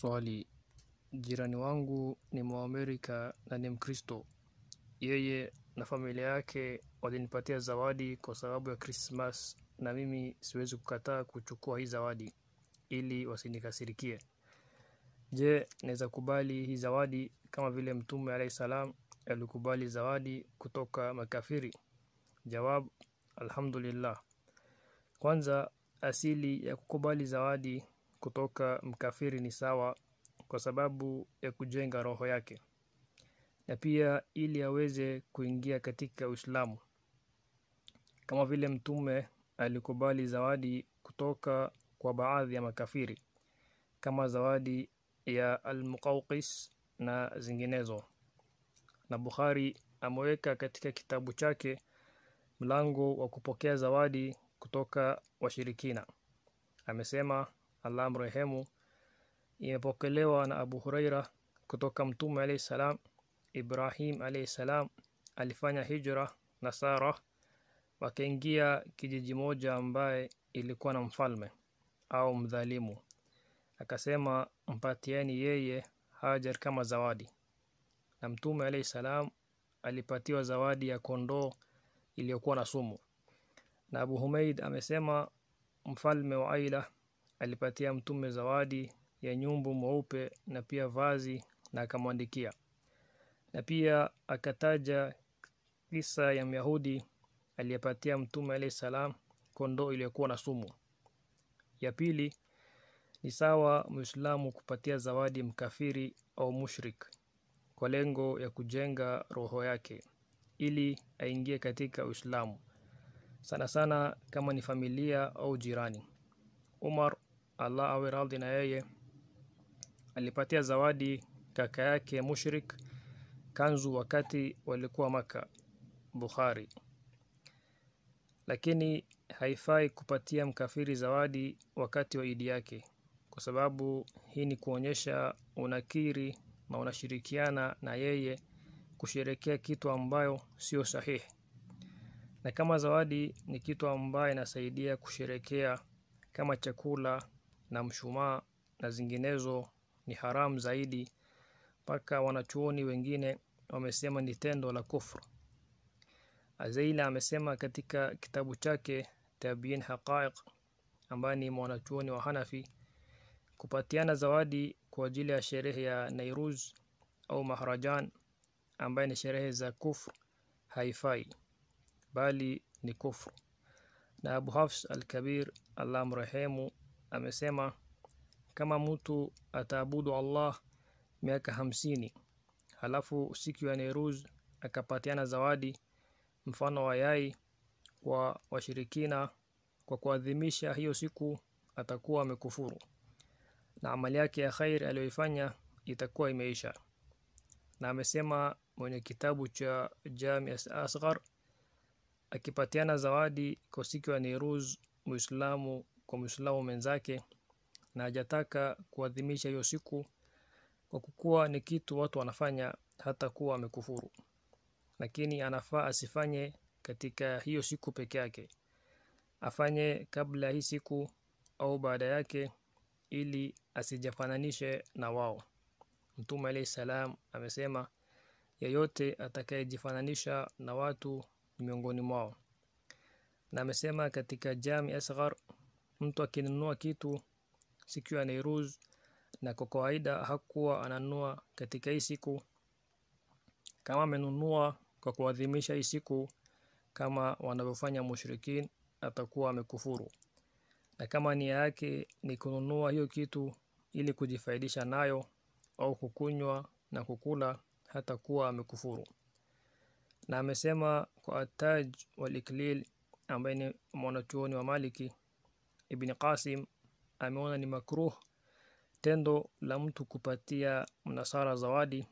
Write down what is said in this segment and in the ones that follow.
Swali: jirani wangu ni Mwamerika na ni Mkristo. Yeye na familia yake walinipatia zawadi kwa sababu ya krismas na mimi siwezi kukataa kuchukua hii zawadi ili wasinikasirikie. Je, naweza kubali hii zawadi kama vile Mtume alayhi salam alikubali zawadi kutoka makafiri? Jawab: Alhamdulillah. Kwanza, asili ya kukubali zawadi kutoka mkafiri ni sawa kwa sababu ya kujenga roho yake na pia ili aweze kuingia katika Uislamu. Kama vile Mtume alikubali zawadi kutoka kwa baadhi ya makafiri kama zawadi ya Al-Muqawqis na zinginezo. Na Bukhari ameweka katika kitabu chake mlango wa kupokea zawadi kutoka washirikina. Amesema Allah mrehemu, imepokelewa na Abu Huraira kutoka Mtume alayhi salam. Ibrahim alayhi salam alifanya hijra na Sara wakaingia kijiji moja ambaye ilikuwa na mfalme au mdhalimu, akasema mpatieni yeye Hajar kama zawadi, na Mtume alayhi salam alipatiwa zawadi ya kondoo iliyokuwa na sumu. Na Abu Humaid amesema mfalme wa Aila alipatia Mtume zawadi ya nyumbu mweupe na pia vazi na akamwandikia, na pia akataja kisa ya Myahudi aliyepatia Mtume alayhi salam kondoo iliyokuwa na sumu. Ya pili ni sawa Muislamu kupatia zawadi mkafiri au mushrik kwa lengo ya kujenga roho yake ili aingie katika Uislamu, sana sana kama ni familia au jirani. Umar Allah awe radhi na yeye, alipatia zawadi kaka yake mushrik kanzu wakati walikuwa Maka. Bukhari. Lakini haifai kupatia mkafiri zawadi wakati wa idi yake, kwa sababu hii ni kuonyesha unakiri na unashirikiana na yeye kusherekea kitu ambayo sio sahihi, na kama zawadi ni kitu ambayo inasaidia kusherekea kama chakula na mshumaa na zinginezo ni haramu zaidi, mpaka wanachuoni wengine wamesema ni tendo la kufru. Azeila amesema katika kitabu chake Tabiin Haqaiq, ambaye ni mwanachuoni wa Hanafi, kupatiana zawadi kwa ajili ya sherehe ya Nairuz au Mahrajan, ambaye ni sherehe za kufru, haifai bali ni kufru. Na Abu Hafs alkabir Allah mrehemu, amesema kama mtu ataabudu Allah miaka hamsini halafu siku ya Nehruz akapatiana zawadi mfano wa yai kwa washirikina kwa kuadhimisha hiyo siku atakuwa amekufuru na amali yake ya khair aliyoifanya itakuwa imeisha na amesema mwenye kitabu cha Jami Asghar akipatiana zawadi kwa siku ya Nehruz muislamu kwa Muislamu mwenzake na hajataka kuadhimisha hiyo siku kwa kukuwa ni kitu watu wanafanya hata kuwa amekufuru, lakini anafaa asifanye katika hiyo siku peke yake, afanye kabla hii siku au baada yake, ili asijafananishe na wao. Mtume alayhi salam amesema, yeyote atakayejifananisha na watu miongoni mwao, na amesema katika Jami Asghar mtu akinunua kitu siku ya Nairoz na kwa kawaida hakuwa ananunua katika hii siku. Kama amenunua kwa kuadhimisha hii siku kama wanavyofanya mushrikin, atakuwa amekufuru. Na kama nia yake ni kununua hiyo kitu ili kujifaidisha nayo au kukunywa na kukula, hatakuwa amekufuru. Na amesema kwa Ataj wal Iklil ambaye ni mwanachuoni wa Maliki Ibn Qasim ameona ni makruh tendo la mtu kupatia mnasara zawadi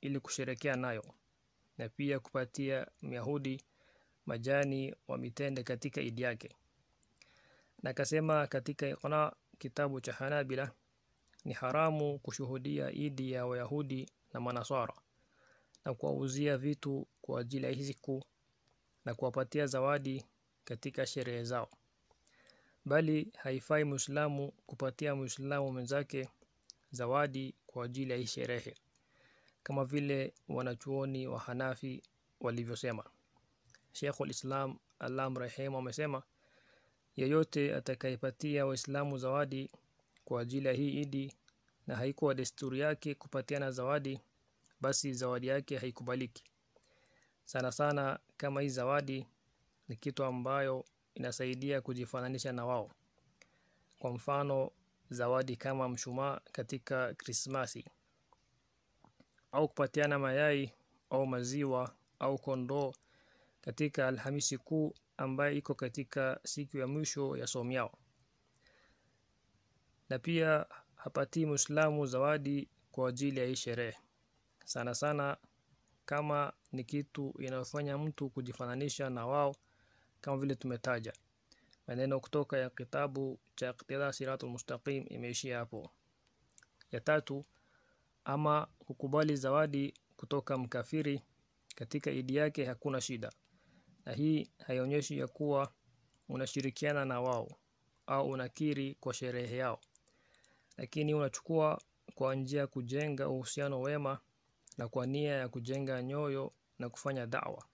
ili kusherekea nayo na pia kupatia myahudi majani wa mitende katika idi yake, na akasema katika Iqna kitabu cha Hanabila ni haramu kushuhudia idi ya Wayahudi na Manasara na kuwauzia vitu kwa ajili ya hizi ku na kuwapatia zawadi katika sherehe zao bali haifai Muislamu kupatia Muislamu mwenzake zawadi kwa ajili ya hii sherehe kama vile wanachuoni wa Hanafi walivyosema. Sheikhul Islam Allah mrehemu amesema yeyote atakayepatia Waislamu zawadi kwa ajili ya hii Idi na haikuwa desturi yake kupatiana zawadi, basi zawadi yake haikubaliki. Sana sana kama hii zawadi ni kitu ambayo inasaidia kujifananisha na wao. Kwa mfano, zawadi kama mshumaa katika Krismasi au kupatiana mayai au maziwa au kondoo katika Alhamisi Kuu ambayo iko katika siku ya mwisho ya somo yao. Na pia hapatii Muislamu zawadi kwa ajili ya hii sherehe. Sana sana kama ni kitu inayofanya mtu kujifananisha na wao kama vile tumetaja maneno kutoka ya kitabu cha Iqtida Siratul Mustaqim imeishia hapo. Ya tatu, ama kukubali zawadi kutoka mkafiri katika idi yake hakuna shida, na hii haionyeshi ya kuwa unashirikiana na wao au unakiri kwa sherehe yao, lakini unachukua kwa njia ya kujenga uhusiano wema na kwa nia ya kujenga nyoyo na kufanya da'wa,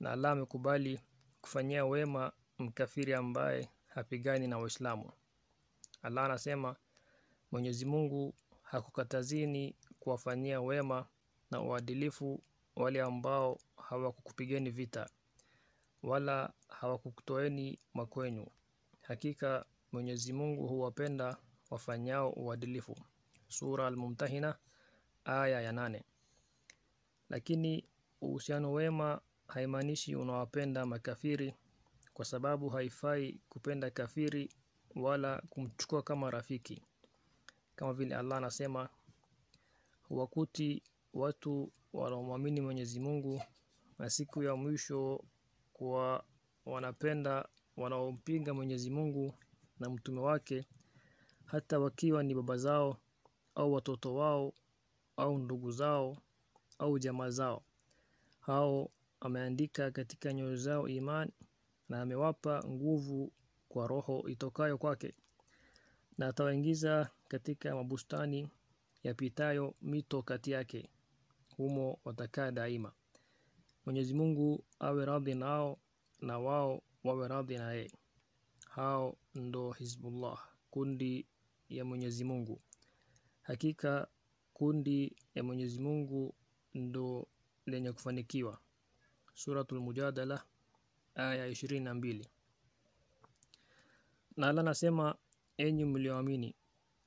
na Allah amekubali kufanyia wema mkafiri ambaye hapigani na Waislamu. Allah anasema Mwenyezi Mungu hakukatazini kuwafanyia wema na uadilifu wale ambao hawakukupigeni vita wala hawakukutoeni makwenyu. Hakika Mwenyezi Mungu huwapenda wafanyao uadilifu. Sura Al-Mumtahina aya ya nane. Lakini uhusiano wema haimaanishi unawapenda makafiri kwa sababu haifai kupenda kafiri wala kumchukua kama rafiki kama vile Allah anasema wakuti watu wanaomwamini Mwenyezi Mungu na siku ya mwisho kwa wanapenda wanaompinga Mwenyezi Mungu na mtume wake hata wakiwa ni baba zao au watoto wao au ndugu zao au jamaa zao hao ameandika katika nyoyo zao imani na amewapa nguvu kwa roho itokayo kwake na atawaingiza katika mabustani yapitayo mito kati yake humo watakaa daima Mwenyezi Mungu awe radhi nao na wao wawe radhi yeye hao ndo Hizbullah kundi ya Mwenyezi Mungu hakika kundi ya Mwenyezi Mungu ndo lenye kufanikiwa Suratul Mujadala aya 22. Na Allah anasema, enyi mlioamini,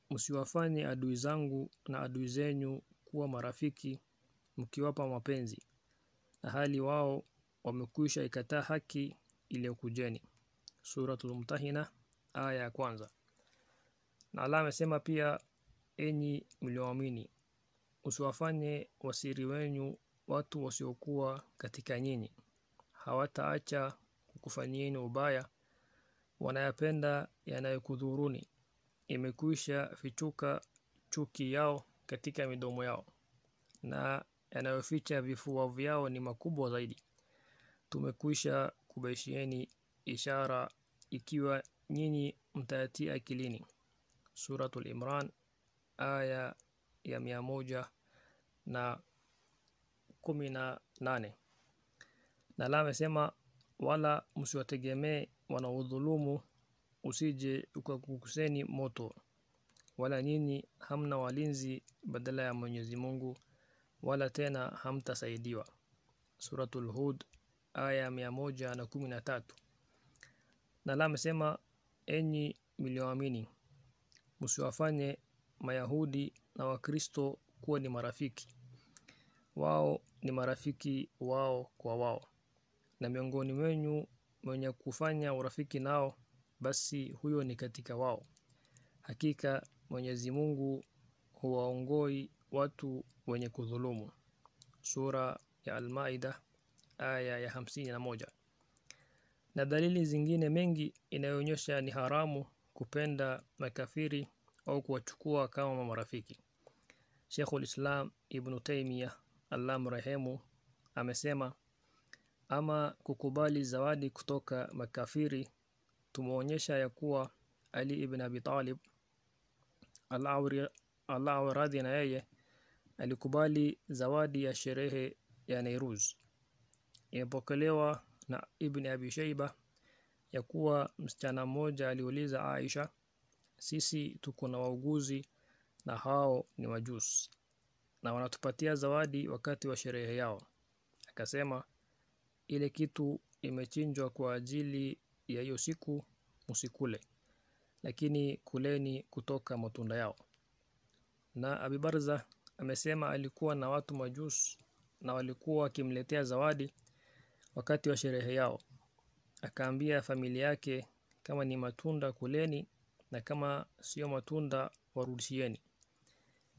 msiwafanye adui zangu na adui zenyu kuwa marafiki mkiwapa mapenzi, na hali wao wamekwisha ikataa haki iliyokujeni. Suratul mutahina aya ya kwanza. Na Allah amesema pia, enyi mlioamini, usiwafanye wasiri wenyu watu wasiokuwa katika nyinyi hawataacha kukufanyieni ubaya wanayapenda yanayokudhuruni imekwisha fichuka chuki yao katika midomo yao na yanayoficha vifua vyao ni makubwa zaidi tumekwisha kubaishieni ishara ikiwa nyinyi mtayatia akilini suratul imran aya ya mia moja na kumi na nane na la amesema wala msiwategemee wanaodhulumu, usije ukakukuseni moto, wala nyinyi hamna walinzi badala ya Mwenyezi Mungu, wala tena hamtasaidiwa. Suratul Hud aya mia moja na kumi na tatu. Na la amesema enyi mlioamini, msiwafanye Mayahudi na Wakristo kuwa ni marafiki wao ni marafiki wao kwa wao, na miongoni mwenyu mwenye kufanya urafiki nao, basi huyo ni katika wao. Hakika Mwenyezi Mungu huwaongoi watu wenye kudhulumu. Sura ya Al-Maida aya ya hamsini na moja. Na dalili zingine mengi inayoonyesha ni haramu kupenda makafiri au kuwachukua kama marafiki. Sheikhul Islam Ibn Taymiyyah Allah mrehemu amesema ama kukubali zawadi kutoka makafiri tumeonyesha ya kuwa Ali ibn Abi Talib Allah awe radhi na yeye alikubali zawadi ya sherehe ya Nairuz imepokelewa na Ibn Abi Shayba ya kuwa msichana mmoja aliuliza Aisha sisi tuko na wauguzi na hao ni majusi na wanatupatia zawadi wakati wa sherehe yao. Akasema ile kitu imechinjwa kwa ajili ya hiyo siku msikule, lakini kuleni kutoka matunda yao. Na Abibarza amesema alikuwa na watu majusi na walikuwa wakimletea zawadi wakati wa sherehe yao. Akaambia familia yake, kama ni matunda kuleni, na kama sio matunda warudishieni.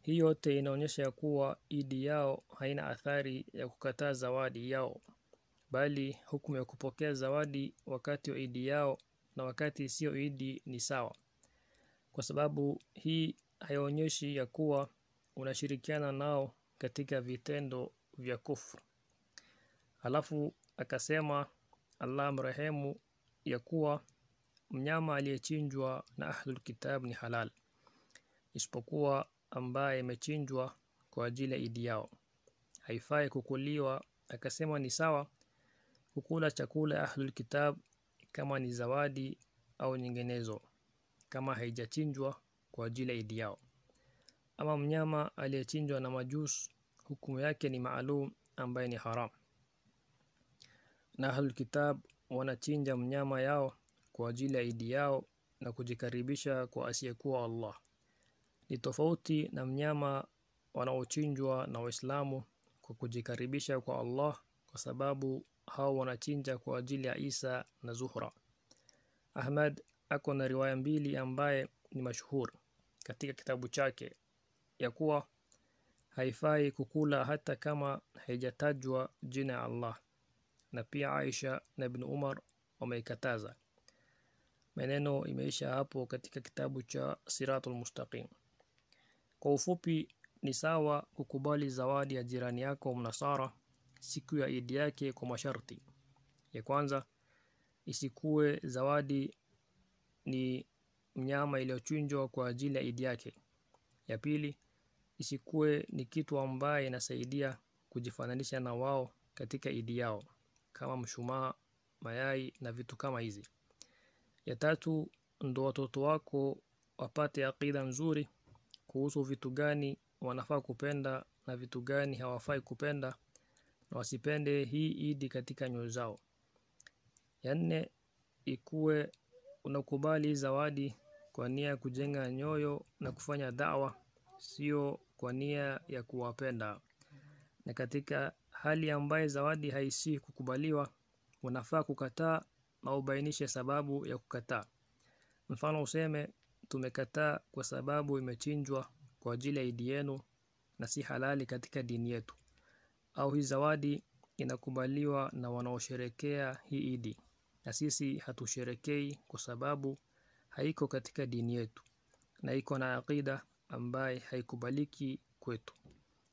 Hii yote inaonyesha ya kuwa Idi yao haina athari ya kukataa zawadi yao, bali hukumu ya kupokea zawadi wakati wa Idi yao na wakati isiyo Idi ni sawa, kwa sababu hii haionyeshi ya kuwa unashirikiana nao katika vitendo vya kufru. Alafu akasema Allah mrehemu ya kuwa mnyama aliyechinjwa na ahlul kitab ni halal isipokuwa ambaye imechinjwa kwa ajili ya idi yao haifai kukuliwa akasema ni sawa kukula chakula ahlul kitab kama ni zawadi au nyinginezo kama haijachinjwa kwa ajili ya idi yao ama mnyama aliyechinjwa na majus hukumu yake ni maalum ambaye ni haram na ahlul kitab wanachinja mnyama yao kwa ajili ya idi yao na kujikaribisha kwa asiyekuwa Allah ni tofauti na mnyama wanaochinjwa na Waislamu kwa kujikaribisha kwa Allah kwa sababu hao wanachinja kwa ajili ya Isa na Zuhra. Ahmad ako na riwaya mbili ambaye ni mashuhuri katika kitabu chake ya kuwa haifai kukula hata kama haijatajwa jina ya Allah na pia Aisha na Ibn Umar wameikataza. Maneno imeisha hapo katika kitabu cha Siratul Mustaqim. Kwa ufupi ni sawa kukubali zawadi ya jirani yako mnasara siku ya Idi yake kwa masharti. Ya kwanza isikue zawadi ni mnyama iliyochinjwa kwa ajili ya Idi yake. Ya pili isikue ni kitu ambaye inasaidia kujifananisha na wao katika Idi yao kama mshumaa, mayai na vitu kama hizi. Ya tatu ndo watoto wako wapate akida nzuri kuhusu vitu gani wanafaa kupenda na vitu gani hawafai kupenda na wasipende hii Idi katika nyoyo zao. Ya nne ikuwe unakubali zawadi kwa nia ya kujenga nyoyo na kufanya dawa, sio kwa nia ya kuwapenda. Na katika hali ambaye zawadi haisi kukubaliwa, unafaa kukataa na ubainishe sababu ya kukataa. Mfano useme tumekataa kwa sababu imechinjwa kwa ajili ya idi yenu na si halali katika dini yetu, au hii zawadi inakubaliwa na wanaosherekea hii idi, na sisi hatusherekei kwa sababu haiko katika dini yetu na iko na aqida ambaye haikubaliki kwetu.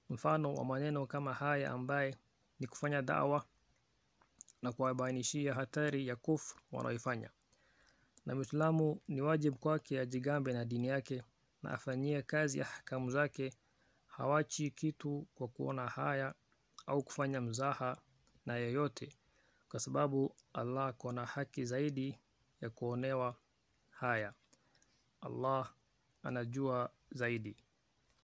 Mfano wa maneno kama haya ambaye ni kufanya dawa na kuwabainishia hatari ya kufru wanaoifanya na Muislamu ni wajibu kwake ajigambe na dini yake na afanyie kazi ya hakamu zake. Hawachi kitu kwa kuona haya au kufanya mzaha na yeyote, kwa sababu Allah kona haki zaidi ya kuonewa haya. Allah anajua zaidi.